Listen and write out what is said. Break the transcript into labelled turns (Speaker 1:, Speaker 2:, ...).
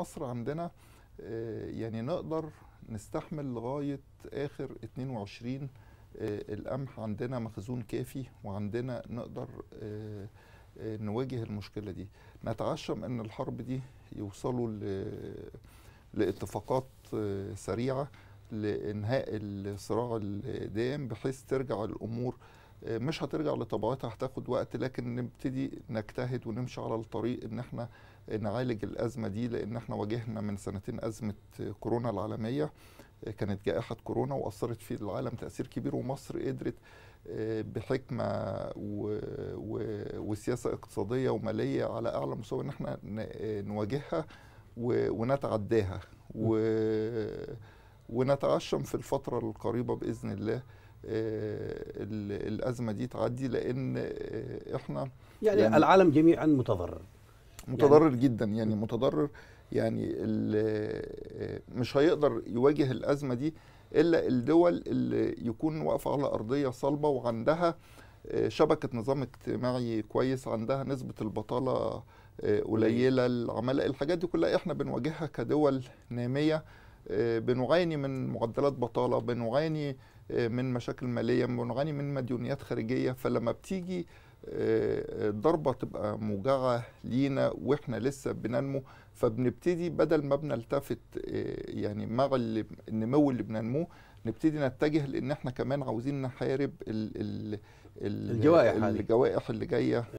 Speaker 1: مصر عندنا آه، يعني نقدر نستحمل لغايه اخر 22 آه، القمح عندنا مخزون كافي وعندنا نقدر آه، نواجه المشكله دي نتعشم ان الحرب دي يوصلوا لاتفاقات سريعه لانهاء الصراع الدائم بحيث ترجع الامور مش هترجع لطبيعتها هتاخد وقت لكن نبتدي نجتهد ونمشي على الطريق ان احنا نعالج الازمه دي لان احنا واجهنا من سنتين ازمه كورونا العالميه كانت جائحه كورونا واثرت في العالم تاثير كبير ومصر قدرت آه، بحكمه و... و... وسياسه اقتصاديه وماليه على اعلى مستوى ان احنا آه، نواجهها و... ونتعداها و... ونتعشم في الفتره القريبه باذن الله آه، الازمه دي تعدي لان احنا يعني, يعني العالم جميعا متضرر يعني متضرر يعني جدا يعني متضرر يعني آه، مش هيقدر يواجه الازمه دي الا الدول اللي يكون واقفه على ارضيه صلبه وعندها آه، شبكه نظام اجتماعي كويس عندها نسبه البطاله آه، قليله العماله الحاجات دي كلها احنا بنواجهها كدول ناميه بنعاني من معدلات بطاله بنعاني من مشاكل ماليه بنعاني من مديونيات خارجيه فلما بتيجي الضربة آه، آه، تبقى موجعة لينا وإحنا لسه بننمو فبنبتدي بدل ما بنلتفت آه، يعني مع النمو اللي بننموه نبتدي نتجه لأن إحنا كمان عاوزين نحارب الجوائح الجوائح اللي جاية